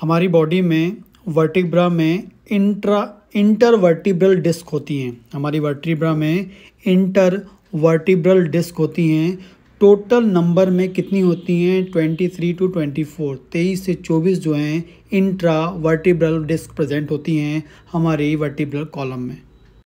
हमारी बॉडी में वर्टिब्रा में इंट्रा इंटर वर्टिब्रल डिस्क होती हैं हमारी वर्टिब्रा में इंटर वर्टिब्रल डिस्क होती हैं टोटल नंबर में कितनी होती हैं twenty three to twenty four तेईस से चौबीस जो हैं इंट्रा वर्टिब्रल डिस्क प्रेजेंट होती हैं हमारी वर्टिब्रल कॉलम में